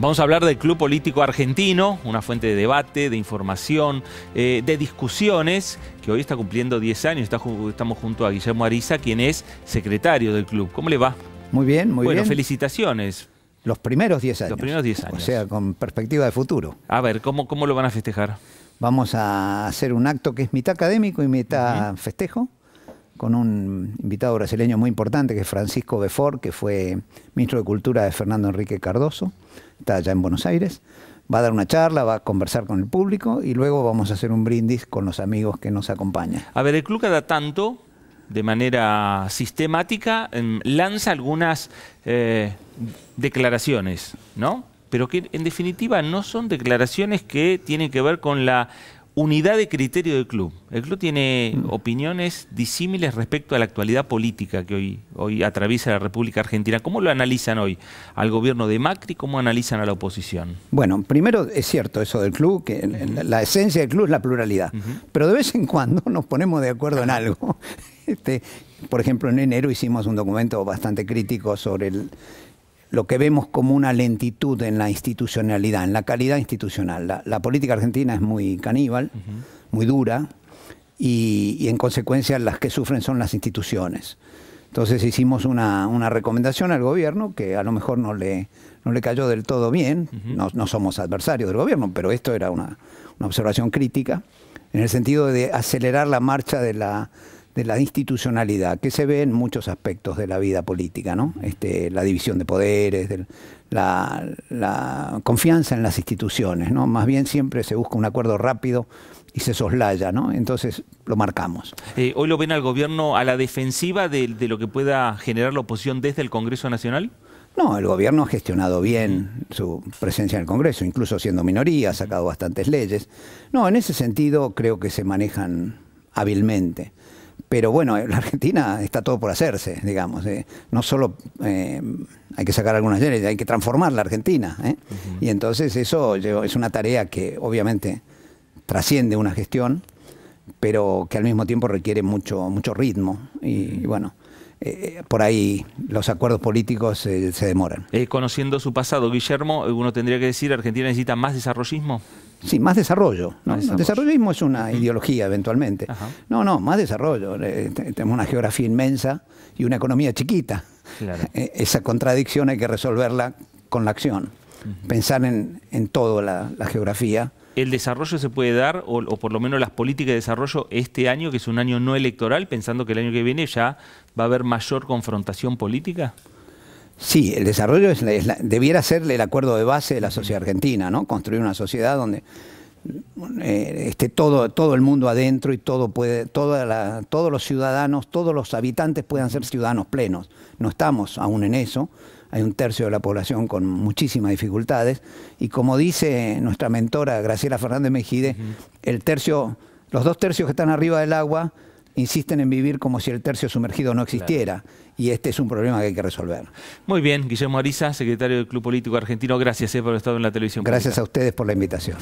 Vamos a hablar del Club Político Argentino, una fuente de debate, de información, eh, de discusiones, que hoy está cumpliendo 10 años. estamos junto a Guillermo Ariza, quien es secretario del club. ¿Cómo le va? Muy bien, muy bien. Bueno, felicitaciones. Los primeros 10 años. Los primeros 10 años. O sea, con perspectiva de futuro. A ver, ¿cómo, cómo lo van a festejar? Vamos a hacer un acto que es mitad académico y mitad festejo con un invitado brasileño muy importante que es Francisco Befor, que fue ministro de Cultura de Fernando Enrique Cardoso está allá en Buenos Aires, va a dar una charla, va a conversar con el público y luego vamos a hacer un brindis con los amigos que nos acompañan. A ver, el club cada tanto, de manera sistemática, em, lanza algunas eh, declaraciones, ¿no? Pero que en definitiva no son declaraciones que tienen que ver con la unidad de criterio del club. El club tiene mm. opiniones disímiles respecto a la actualidad política que hoy, atraviesa la República Argentina. ¿Cómo lo analizan hoy al gobierno de Macri? ¿Cómo analizan a la oposición? Bueno, primero es cierto eso del club, que la, esencia del club es la pluralidad. Pero de vez en cuando nos ponemos de acuerdo en algo. Este, por ejemplo, en enero hicimos un documento bastante crítico sobre el, lo que vemos como una lentitud en la institucionalidad, en la calidad institucional. La, política argentina es muy caníbal, muy dura, y, en consecuencia las que sufren son las instituciones. Entonces hicimos una, recomendación al gobierno que a lo mejor no le, le cayó del todo bien, no, somos adversarios del gobierno, pero esto era una observación crítica, en el sentido de acelerar la marcha de la de la institucionalidad, que se ve en muchos aspectos de la vida política, ¿no? Este, la división de poderes, la, confianza en las instituciones, ¿no? Más bien siempre se busca un acuerdo rápido y se soslaya, ¿no? Entonces lo marcamos. Eh, ¿Hoy lo ven al gobierno a la defensiva de, de lo que pueda generar la oposición desde el Congreso Nacional? No, el gobierno ha gestionado bien mm. su presencia en el Congreso, incluso siendo minoría, ha sacado bastantes leyes. No, en ese sentido creo que se manejan hábilmente. Pero bueno, eh, la Argentina está todo por hacerse, digamos. Eh. No solo eh, hay que sacar algunas leyes, hay que transformar la Argentina. Y entonces eso es una tarea que obviamente trasciende una gestión, pero que al mismo tiempo requiere mucho, mucho ritmo. Y, bueno, por ahí los acuerdos políticos se demoran. conociendo su pasado, Guillermo, uno tendría que decir, ¿Argentina necesita más desarrollismo? Sí, más desarrollo. ¿no? Desarrollismo es una ideología eventualmente. No, no, más desarrollo. Eh, tenemos una geografía inmensa y una economía chiquita. Eh, esa contradicción hay que resolverla con la acción. Pensar en, en toda la, geografía. ¿El desarrollo se puede dar, o, o, por lo menos las políticas de desarrollo este año, que es un año no electoral, pensando que el año que viene ya va a haber mayor confrontación política? Sí, el desarrollo debiera ser el acuerdo de base de la sociedad argentina, ¿no? Construir una sociedad donde eh, esté todo, todo el mundo adentro y todo puede, todos los ciudadanos, todos los habitantes puedan ser ciudadanos plenos. No estamos aún en eso. Hay un tercio de la población con muchísimas dificultades. Y como dice nuestra mentora Graciela Fernández Mejide, el tercio, los dos tercios que están arriba del agua insisten en vivir como si el tercio sumergido no existiera. Y este es un problema que hay que resolver. Muy bien, Guillermo Ariza, secretario del Club Político Argentino, gracias eh, por haber estado en la televisión. Gracias a ustedes por la invitación.